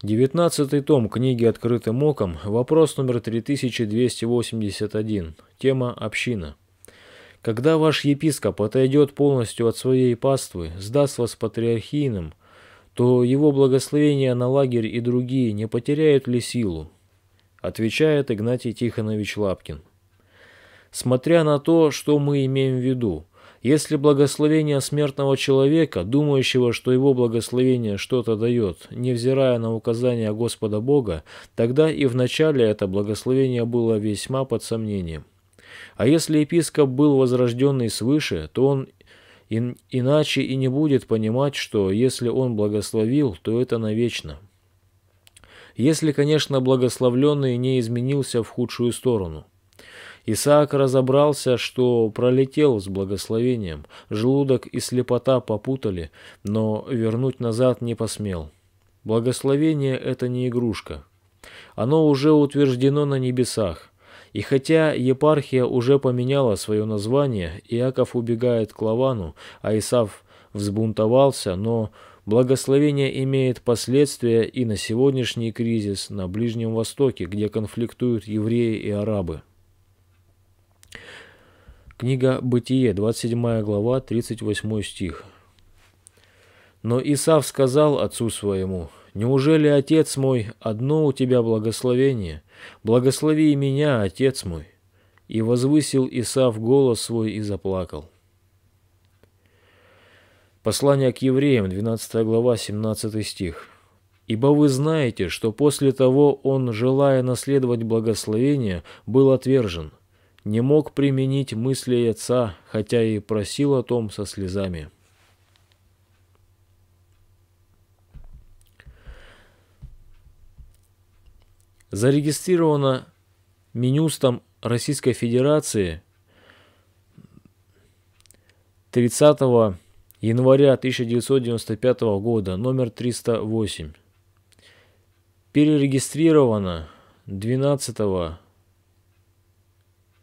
Девятнадцатый том книги «Открытым оком», вопрос номер 3281, тема «Община». Когда ваш епископ отойдет полностью от своей паствы, сдаст вас патриархийным, то его благословение на лагерь и другие не потеряют ли силу? Отвечает Игнатий Тихонович Лапкин. Смотря на то, что мы имеем в виду, если благословение смертного человека, думающего, что его благословение что-то дает, невзирая на указания Господа Бога, тогда и вначале это благословение было весьма под сомнением. А если епископ был возрожденный свыше, то он иначе и не будет понимать, что если он благословил, то это навечно. Если, конечно, благословленный не изменился в худшую сторону – Исаак разобрался, что пролетел с благословением, желудок и слепота попутали, но вернуть назад не посмел. Благословение – это не игрушка. Оно уже утверждено на небесах. И хотя епархия уже поменяла свое название, Иаков убегает к Лавану, а Исав взбунтовался, но благословение имеет последствия и на сегодняшний кризис на Ближнем Востоке, где конфликтуют евреи и арабы. Книга «Бытие», 27 глава, 38 стих. «Но Исав сказал отцу своему, «Неужели, отец мой, одно у тебя благословение? Благослови и меня, отец мой!» И возвысил Исав голос свой и заплакал. Послание к евреям, 12 глава, 17 стих. «Ибо вы знаете, что после того он, желая наследовать благословение, был отвержен, не мог применить мысли отца, хотя и просил о том со слезами. Зарегистрировано Минюстом Российской Федерации 30 января 1995 года, номер 308. Перерегистрировано 12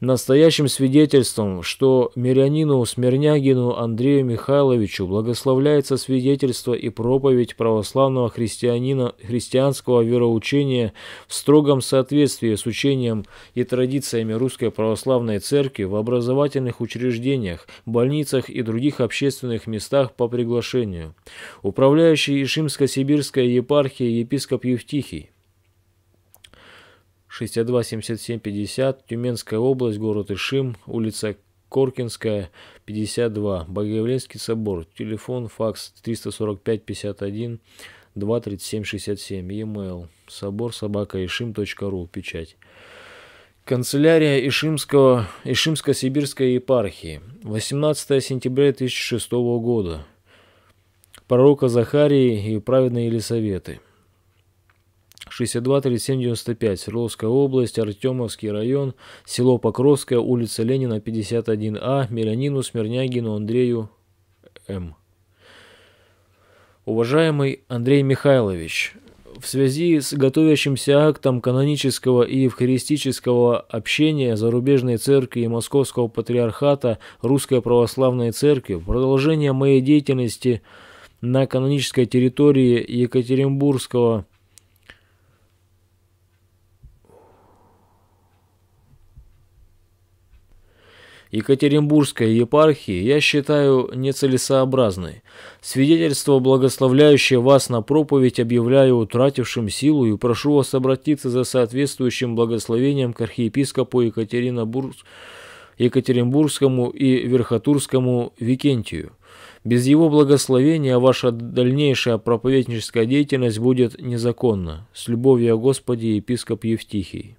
настоящим свидетельством, что мирянину Смирнягину Андрею Михайловичу благословляется свидетельство и проповедь православного христианина, христианского вероучения в строгом соответствии с учением и традициями Русской Православной Церкви в образовательных учреждениях, больницах и других общественных местах по приглашению. Управляющий Ишимско-Сибирской епархией епископ Евтихий 627750, Тюменская область, город Ишим, улица Коркинская, 52, Богоявленский собор, телефон, факс 345-51, 23767, e-mail, собор собака ишим.ру, печать. Канцелярия Ишимского, Ишимско-Сибирской епархии, 18 сентября 2006 года. Пророка Захарии и праведные Елисаветы. 623795, Свердловская область, Артемовский район, село Покровское, улица Ленина, 51А, Мирянину Смирнягину Андрею М. Уважаемый Андрей Михайлович, в связи с готовящимся актом канонического и евхаристического общения Зарубежной Церкви и Московского Патриархата Русской Православной Церкви, продолжение моей деятельности на канонической территории Екатеринбургского Екатеринбургской епархии я считаю нецелесообразной. Свидетельство, благословляющее вас на проповедь, объявляю утратившим силу и прошу вас обратиться за соответствующим благословением к архиепископу Екатеринбург... Екатеринбургскому и Верхотурскому Викентию. Без его благословения ваша дальнейшая проповедническая деятельность будет незаконна. С любовью о Господе, епископ Евтихий.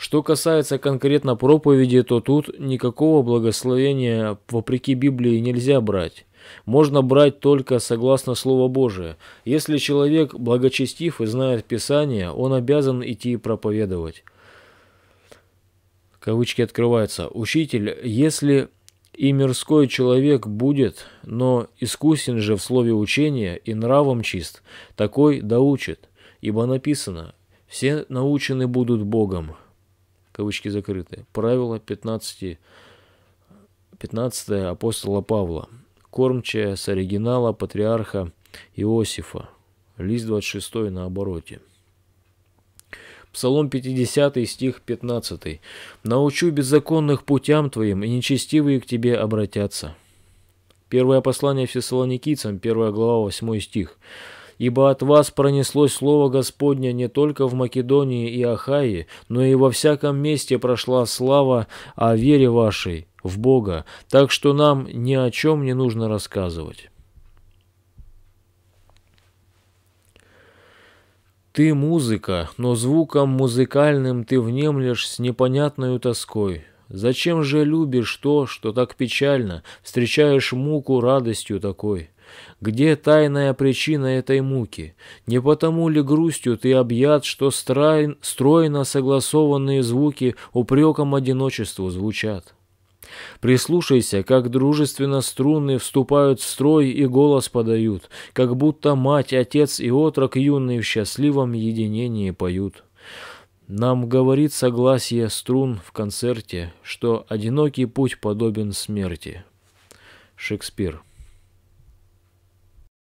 Что касается конкретно проповеди, то тут никакого благословения вопреки Библии нельзя брать. Можно брать только согласно Слову Божие. Если человек благочестив и знает Писание, он обязан идти проповедовать. Кавычки открываются. «Учитель, если и мирской человек будет, но искусен же в слове учения и нравом чист, такой доучит, ибо написано, все научены будут Богом» кавычки закрыты, правило 15, 15 апостола Павла, кормчая с оригинала патриарха Иосифа, лист 26 на обороте. Псалом 50, стих 15. «Научу беззаконных путям твоим, и нечестивые к тебе обратятся». Первое послание Фессалоникийцам, 1 глава, 8 стих ибо от вас пронеслось слово Господня не только в Македонии и Ахае, но и во всяком месте прошла слава о вере вашей в Бога, так что нам ни о чем не нужно рассказывать». Ты музыка, но звуком музыкальным ты внемлешь с непонятною тоской. Зачем же любишь то, что так печально, встречаешь муку радостью такой? Где тайная причина этой муки? Не потому ли грустью ты объят, что страй... стройно согласованные звуки упреком одиночеству звучат? Прислушайся, как дружественно струны вступают в строй и голос подают, как будто мать, отец и отрок юные в счастливом единении поют. Нам говорит согласие струн в концерте, что одинокий путь подобен смерти. Шекспир.